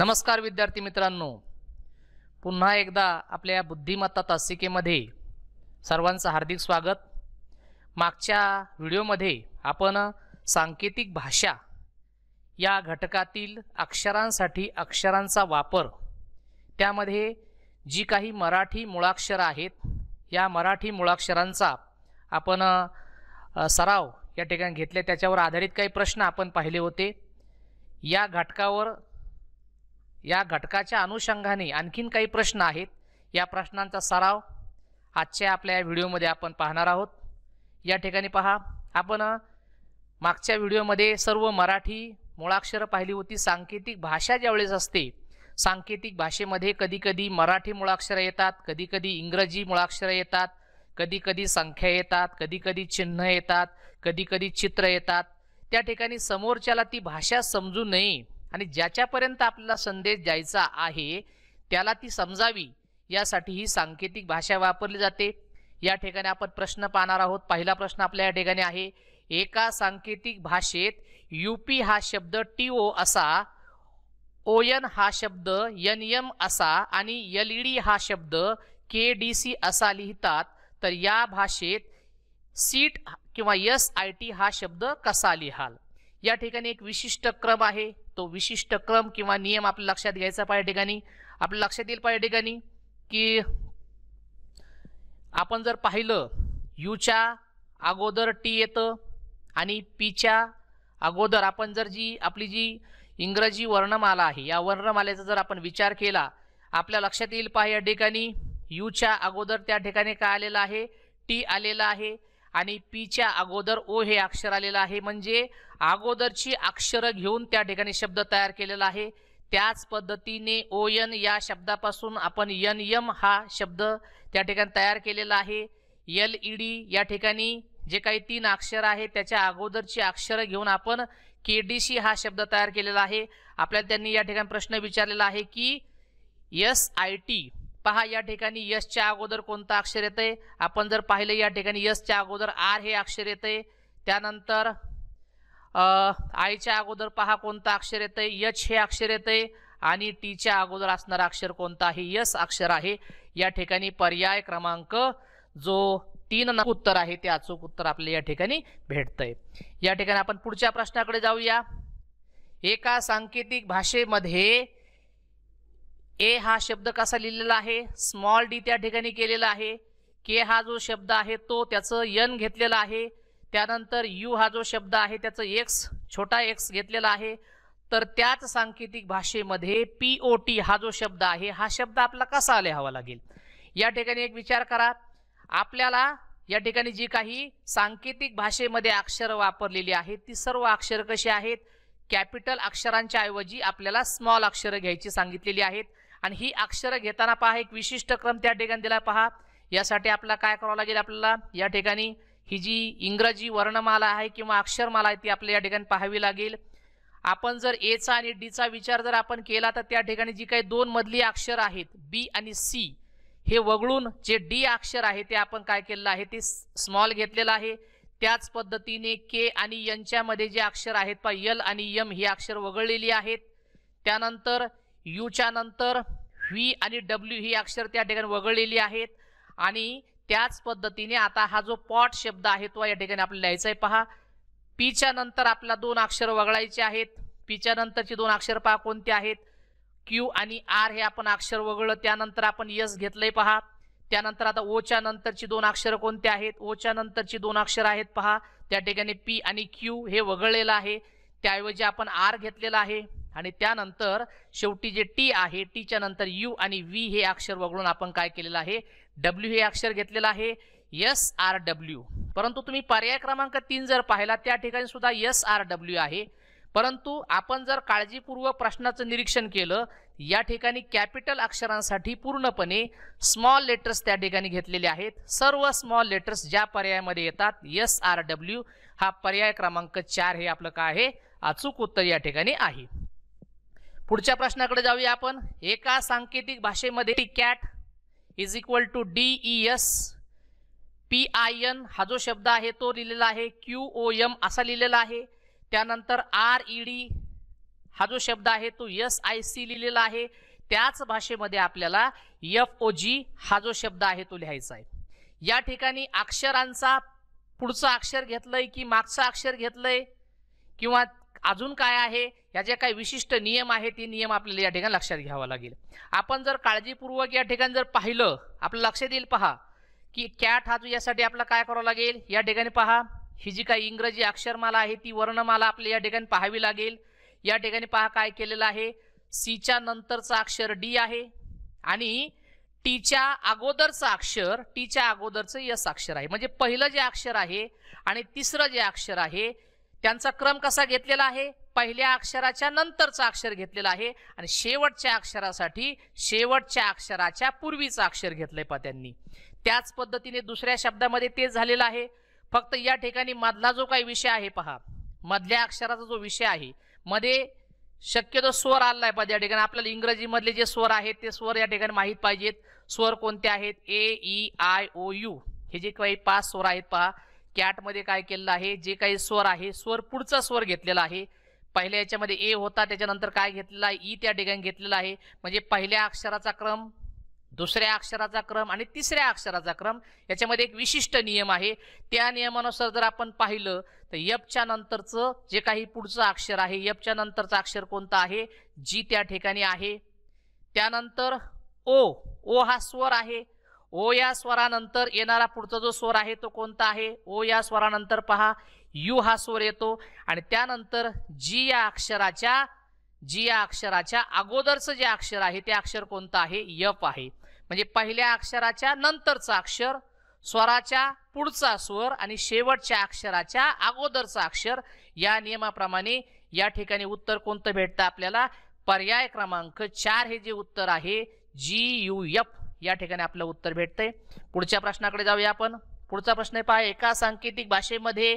नमस्कार विद्यार्थी मित्रांनो पुन्हा एकदा आपल्या बुद्धिमत्ता तासिकेमध्ये सर्वांचं हार्दिक स्वागत मागच्या व्हिडिओमध्ये आपण सांकेतिक भाषा या घटकातील अक्षरांसाठी अक्षरांचा वापर त्यामध्ये जी काही मराठी मुळाक्षरं आहेत या मराठी मुळाक्षरांचा आपण सराव या ठिकाणी घेतले त्याच्यावर आधारित काही प्रश्न आपण पाहिले होते या घटकावर या घटकाच्या अनुषंगाने आणखीन काही प्रश्न आहेत या प्रश्नांचा सराव आजच्या आपल्या या व्हिडिओमध्ये आपण पाहणार आहोत या ठिकाणी पहा आपण मागच्या व्हिडिओमध्ये सर्व मराठी मुळाक्षरं पाहिली होती सांकेतिक भाषा ज्यावेळेस असते सांकेतिक भाषेमध्ये कधीकधी मराठी मुळाक्षरं येतात कधीकधी इंग्रजी मुळाक्षरं येतात कधीकधी संख्या येतात कधीकधी चिन्ह येतात कधीकधी चित्र येतात त्या ठिकाणी समोरच्याला ती भाषा समजू नये आणि ज्याच्यापर्यंत आपल्याला संदेश द्यायचा आहे त्याला ती समजावी यासाठी ही सांकेतिक भाषा वापरली जाते या ठिकाणी आपण प्रश्न पाहणार आहोत पहिला प्रश्न आपल्या या ठिकाणी आहे एका सांकेतिक भाषेत यूपी हा शब्द टी ओ असा ओ एन हा शब्द एन एम असा आणि एल ई डी हा शब्द के डी सी असा लिहितात तर या भाषेत सीट किंवा एस आय टी हा शब्द कसा लिहाल या ठिकाणी एक विशिष्ट क्रम आहे तो विशिष्ट क्रम किंवा नियम आपल्या लक्षात घ्यायचा या ठिकाणी आपल्या लक्षात येईल या ठिकाणी की आपण जर पाहिलं यूच्या अगोदर टी येतं आणि पीच्या अगोदर आपण जर जी आपली जी इंग्रजी वर्णमाला आहे या वर्णमालेचा जर आपण विचार केला आपल्या लक्षात येईल पहा या ठिकाणी यूच्या अगोदर त्या ठिकाणी काय आलेलं आहे टी आलेला आहे आणि पीच्या अगोदर ओ हे अक्षर आलेलं आहे म्हणजे अगोदरची अक्षरं घेऊन त्या ठिकाणी शब्द तयार केलेला आहे त्याच पद्धतीने ओ यन या शब्दापासून आपण यन यम हा शब्द त्या ठिकाणी तयार केलेला आहे एल ई डी या ठिकाणी जे काही तीन अक्षर आहे त्याच्या अगोदरची अक्षरं घेऊन आपण के डी सी हा शब्द तयार केलेला आहे आपल्याला त्यांनी या ठिकाणी प्रश्न विचारलेला आहे की एस आय टी पहा या ठिकाणी यशच्या अगोदर कोणतं अक्षर येते आपण जर पाहिलं या ठिकाणी यशच्या अगोदर आर हे अक्षर येते त्यानंतर आईच्या अगोदर पहा कोणतं अक्षर येते यच हे अक्षर येते आणि टीच्या अगोदर असणारं अक्षर कोणतं आहे यस अक्षर आहे या ठिकाणी पर्याय क्रमांक जो तीन उत्तर आहे ते अचूक उत्तर आपल्याला या ठिकाणी आहे या ठिकाणी आपण पुढच्या प्रश्नाकडे जाऊया एका सांकेतिक भाषेमध्ये ए हा शब्द कसा लिहिलेला आहे स्मॉल डी त्या ठिकाणी केलेला आहे के हा जो शब्द आहे तो त्याचं यन घेतलेला आहे त्यानंतर यू हा जो शब्द आहे त्याचं एक्स छोटा एक्स घेतलेला आहे तर त्याच सांकेतिक भाषेमध्ये पी ओ टी हा जो शब्द आहे हा शब्द आपला कसा आले हवा लागेल या ठिकाणी एक विचार करा आपल्याला या ठिकाणी जी काही सांकेतिक भाषेमध्ये अक्षर वापरलेली आहेत ती सर्व अक्षरं कशी आहेत कॅपिटल अक्षरांच्या ऐवजी आपल्याला स्मॉल अक्षरं घ्यायची सांगितलेली आहेत आणि ही अक्षरं घेताना पहा एक विशिष्ट क्रम त्या ठिकाणी दिला पहा यासाठी आपला काय करावं लागेल आपल्याला या ठिकाणी ही जी इंग्रजी वर्णमाला आहे किंवा अक्षरमाला आहे ती आपल्याला या ठिकाणी पाहावी लागेल आपण जर एचा आणि डीचा विचार जर आपण केला तर त्या ठिकाणी जी काही दोन मधली अक्षर आहेत बी आणि सी हे वगळून जे डी अक्षर आहे ते आपण काय केलेलं आहे ते स्मॉल घेतलेलं आहे त्याच पद्धतीने के आणि यांच्यामध्ये जे अक्षर आहेत पा यल आणि यम ही अक्षर वगळलेली आहेत त्यानंतर यूच्या नंतर व्ही आणि डब्ल्यू ही अक्षर त्या ठिकाणी वगळलेली आहेत आणि त्याच पद्धतीने आता हा जो पॉट शब्द आहे तो या ठिकाणी आपल्याला लिहायचा आहे पहा पीच्या नंतर आपला दोन अक्षर वगळायचे आहेत पीच्या नंतरची दोन अक्षर पहा कोणते आहेत क्यू आणि आर हे आपण अक्षर वगळलं त्यानंतर आपण यस घेतलंय पहा त्यानंतर आता ओच्या नंतरची दोन अक्षर कोणते आहेत ओच्या नंतरची दोन अक्षर आहेत पहा त्या ठिकाणी पी आणि क्यू हे वगळलेलं आहे त्याऐवजी आपण आर घेतलेला आहे आणि त्यानंतर शेवटी जे टी आहे टीच्या नंतर यू आणि व्ही हे अक्षर वगळून आपण काय केलेलं आहे डब्ल्यू हे अक्षर घेतलेलं आहे एस आर डब्ल्यू परंतु तुम्ही पर्याय क्रमांक तीन जर पाहिला त्या ठिकाणी सुद्धा एस आर डब्ल्यू आहे परंतु आपण जर काळजीपूर्वक प्रश्नाचं निरीक्षण केलं या ठिकाणी कॅपिटल अक्षरांसाठी पूर्णपणे स्मॉल लेटर्स त्या ठिकाणी घेतलेले आहेत सर्व स्मॉल लेटर्स ज्या पर्यायामध्ये येतात एस आर डब्ल्यू हा पर्याय क्रमांक चार हे आपलं काय आहे अचूक उत्तर या ठिकाणी आहे पुढच्या प्रश्नाकडे जाऊया आपण एका सांकेतिक भाषेमध्ये T cat is equal to D E S P I N हा जो शब्द आहे तो लिहिलेला आहे क्यू ओ एम असा लिहिलेला आहे त्यानंतर आर ई डी हा जो शब्द आहे तो एस आय सी लिहिलेला आहे त्याच भाषेमध्ये आपल्याला एफ ओ जी हा जो शब्द आहे तो लिहायचा आहे या ठिकाणी अक्षरांचा पुढचं अक्षर घेतलंय की मागचं अक्षर घेतलंय किंवा अजून काय आहे या जे काही विशिष्ट नियम आहे ते नियम आपल्याला या ठिकाणी लक्षात घ्यावा लागेल आपण जर काळजीपूर्वक या ठिकाणी जर पाहिलं आपलं लक्ष देईल पहा की कॅट हा यासाठी आपला काय करावं लागेल या ठिकाणी पहा ही जी काही इंग्रजी अक्षरमाला आहे ती वर्णमाला आपल्या या ठिकाणी पाहावी लागेल या ठिकाणी पहा काय केलेलं आहे सीच्या नंतरचा अक्षर डी आहे आणि टीच्या अगोदरचं अक्षर टीच्या अगोदरचं यस अक्षर आहे म्हणजे पहिलं जे अक्षर आहे आणि तिसरं जे अक्षर आहे त्यांचा क्रम कसा घेतलेला आहे पहिल्या अक्षराच्या नंतरचा अक्षर घेतलेला आहे आणि शेवटच्या अक्षरासाठी शेवटच्या अक्षराच्या पूर्वीचं अक्षर घेतलंय पा त्यांनी त्याच पद्धतीने दुसऱ्या शब्दामध्ये ते झालेलं आहे फक्त या ठिकाणी मधला जो काही विषय आहे पहा मधल्या अक्षराचा जो विषय आहे मध्ये शक्यतो स्वर आलाय पा या ठिकाणी आपल्याला इंग्रजीमधले जे स्वर आहेत ते स्वर या ठिकाणी माहीत पाहिजेत स्वर कोणते आहेत A E I O U हे जे काही पाच स्वर आहेत पहा कॅटमध्ये काय केलेलं आहे जे काही स्वर आहे स्वर पुढचा स्वर घेतलेला आहे पहिल्या याच्यामध्ये ए होता त्याच्यानंतर काय घेतलेला आहे ई त्या ठिकाणी घेतलेला आहे म्हणजे पहिल्या अक्षराचा क्रम दुसऱ्या अक्षराचा क्रम आणि तिसऱ्या अक्षराचा क्रम याच्यामध्ये एक विशिष्ट नियम आहे त्या नियमानुसार जर आपण पाहिलं तर यपच्या नंतरचं जे काही पुढचं अक्षर आहे यपच्या नंतरचं अक्षर कोणतं आहे जी त्या ठिकाणी आहे त्यानंतर ओ ओ हा स्वर आहे ओ या स्वरानंतर येणारा पुढचा जो स्वर आहे तो कोणता आहे ओ या स्वरानंतर पहा यू हा स्वर येतो आणि त्यानंतर जी या अक्षराच्या जी या अक्षराच्या अगोदरचं जे अक्षर आहे ते अक्षर कोणतं आहे यप आहे म्हणजे पहिल्या अक्षराच्या नंतरचं अक्षर स्वराच्या पुढचा स्वर आणि शेवटच्या अक्षराच्या अगोदरचा अक्षर या नियमाप्रमाणे या ठिकाणी उत्तर कोणतं भेटतं आपल्याला पर्याय क्रमांक चार हे जे उत्तर आहे जी यू यफ या ठिकाणी आपलं उत्तर भेटतंय पुढच्या प्रश्नाकडे जाऊया आपण पुढचा प्रश्न आहे पहा एका सांकेतिक भाषेमध्ये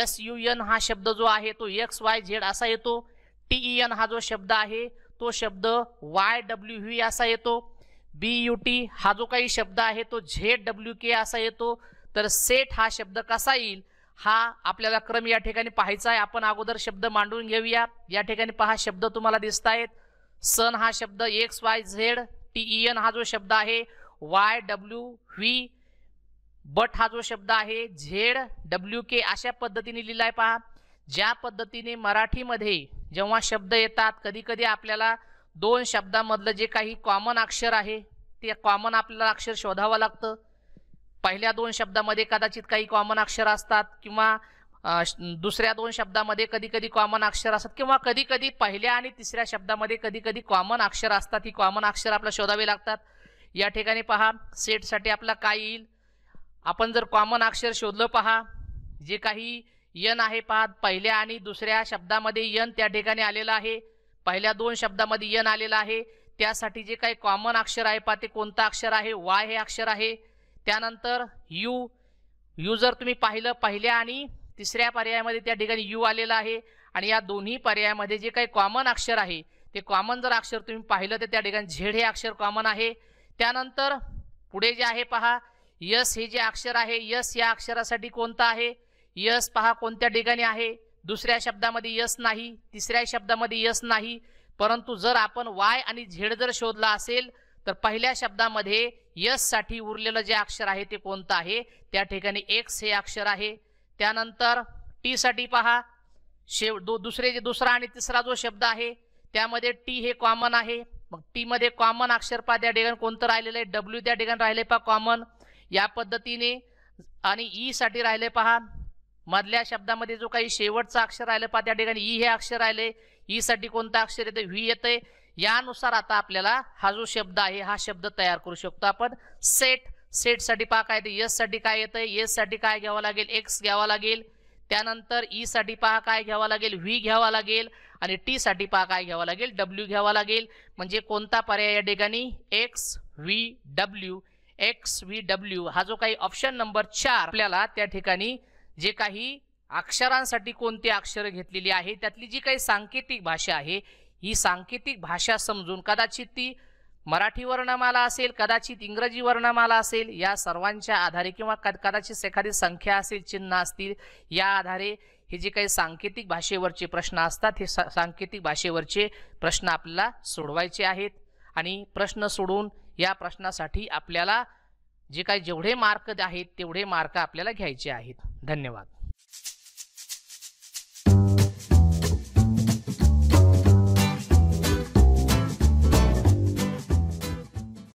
एस यू एन हा शब्द जो आहे तो एक्स वाय झेड असा येतो ई एन हा जो शब्द आहे तो शब्द वाय डब्ल्यू व्ही असा येतो बी यू टी हा जो काही शब्द आहे तो झेड डब्ल्यू के असा येतो तर सेट हा शब्द कसा येईल हा आपल्याला क्रम या ठिकाणी पाहायचा आहे आपण अगोदर शब्द मांडून घेऊया या ठिकाणी पहा शब्द तुम्हाला दिसत आहेत सन हा शब्द X Y Z T N हा जो शब्द आहे वाय डब्ल्यू व्ही बट हा जो शब्द आहे झेड डब्ल्यू के अशा पद्धतीने लिहिला आहे पहा ज्या पद्धतीने मराठीमध्ये जेव्हा शब्द येतात कधी आपल्याला दोन शब्दामधलं जे काही कॉमन अक्षर आहे ते कॉमन आपल्याला अक्षर शोधावं लागतं पहिल्या दोन शब्दामध्ये कदाचित काही कॉमन अक्षर असतात किंवा दुसऱ्या दोन शब्दामध्ये कधी कधी कॉमन अक्षर असतात किंवा कधी कधी पहिल्या आणि तिसऱ्या शब्दामध्ये कधी कधी कॉमन अक्षर असतात ही कॉमन अक्षर आपल्याला शोधावे लागतात या ठिकाणी पहा सेटसाठी आपला काय येईल आपण जर कॉमन अक्षर शोधलं पहा जे काही यन आहे पहा पहिल्या आणि दुसऱ्या शब्दामध्ये यन त्या ठिकाणी आलेलं आहे पहिल्या दोन शब्दामध्ये यन आलेलं आहे त्यासाठी जे काही कॉमन अक्षर आहे पहा ते कोणतं अक्षर आहे वाय हे अक्षर आहे त्यानंतर यू यू जर तुम्ही पाहिलं पहिल्या आणि तिसऱ्या पर्यायामध्ये त्या ठिकाणी यू आलेला आहे आणि या दोन्ही पर्यायामध्ये जे काही कॉमन अक्षर आहे ते कॉमन जर अक्षर तुम्ही पाहिलं तर त्या ठिकाणी झेड हे अक्षर कॉमन आहे त्यानंतर पुढे जे आहे पहा यस हे जे अक्षर आहे यस या अक्षरासाठी कोणतं आहे यस पहा कोणत्या ठिकाणी आहे दुसऱ्या शब्दामध्ये यस नाही तिसऱ्या शब्दामध्ये यस नाही परंतु जर आपण वाय आणि झेड जर शोधला असेल तर पहिल्या शब्दामध्ये यससाठी उरलेलं जे अक्षर आहे ते कोणतं आहे त्या ठिकाणी एक्स हे अक्षर आहे त्यानंतर टी साठी पहा शेव दो दुसरे जे दुसरा आणि तिसरा जो शब्द आहे त्यामध्ये टी हे कॉमन आहे मग टी मध्ये कॉमन अक्षर पहा त्या ठिकाणी कोणतं राहिलेलं आहे डब्ल्यू त्या ठिकाणी राहिले पहा कॉमन या पद्धतीने आणि ई e साठी राहिले पहा मधल्या शब्दामध्ये जो काही शेवटचा अक्षर राहिले पहा त्या ठिकाणी ई e हे अक्षर राहिले ई e साठी कोणतं अक्षर येतं व्ही येतंय यानुसार आता आपल्याला हा जो शब्द आहे हा शब्द तयार करू शकतो आपण सेट सेटसाठी पहा काय ते साठी काय येतं साठी काय घ्यावं लागेल एक्स घ्यावा लागेल त्यानंतर ईसाठी e पहा काय घ्यावा लागेल व्ही घ्यावा लागेल आणि टीसाठी पहा काय घ्यावा लागेल डब्ल्यू घ्यावा लागेल म्हणजे कोणता पर्याय या ठिकाणी X V W X V W हा जो काही ऑप्शन नंबर चार आपल्याला त्या ठिकाणी जे काही अक्षरांसाठी कोणती अक्षरं घेतलेली आहे त्यातली जी काही सांकेतिक भाषा आहे ही सांकेतिक भाषा समजून कदाचित ती मराठी वर्णमाला असेल कदाचित इंग्रजी वर्णमाला असेल या सर्वांच्या आधारे किंवा कदाचित एखादी संख्या असेल चिन्ह असतील या आधारे हे जे काही सांकेतिक भाषेवरचे प्रश्न असतात हे सांकेतिक भाषेवरचे प्रश्न आपल्याला सोडवायचे आहेत आणि प्रश्न सोडून या प्रश्नासाठी आपल्याला जे काही जेवढे मार्क आहेत तेवढे मार्क आपल्याला घ्यायचे आहेत धन्यवाद